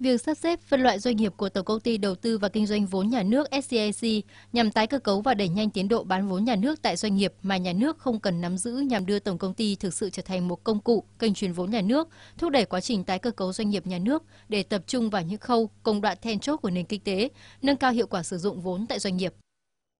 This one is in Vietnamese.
Việc sắp xếp phân loại doanh nghiệp của Tổng công ty Đầu tư và Kinh doanh vốn nhà nước SCIC nhằm tái cơ cấu và đẩy nhanh tiến độ bán vốn nhà nước tại doanh nghiệp mà nhà nước không cần nắm giữ nhằm đưa Tổng công ty thực sự trở thành một công cụ kênh truyền vốn nhà nước, thúc đẩy quá trình tái cơ cấu doanh nghiệp nhà nước để tập trung vào những khâu công đoạn then chốt của nền kinh tế, nâng cao hiệu quả sử dụng vốn tại doanh nghiệp.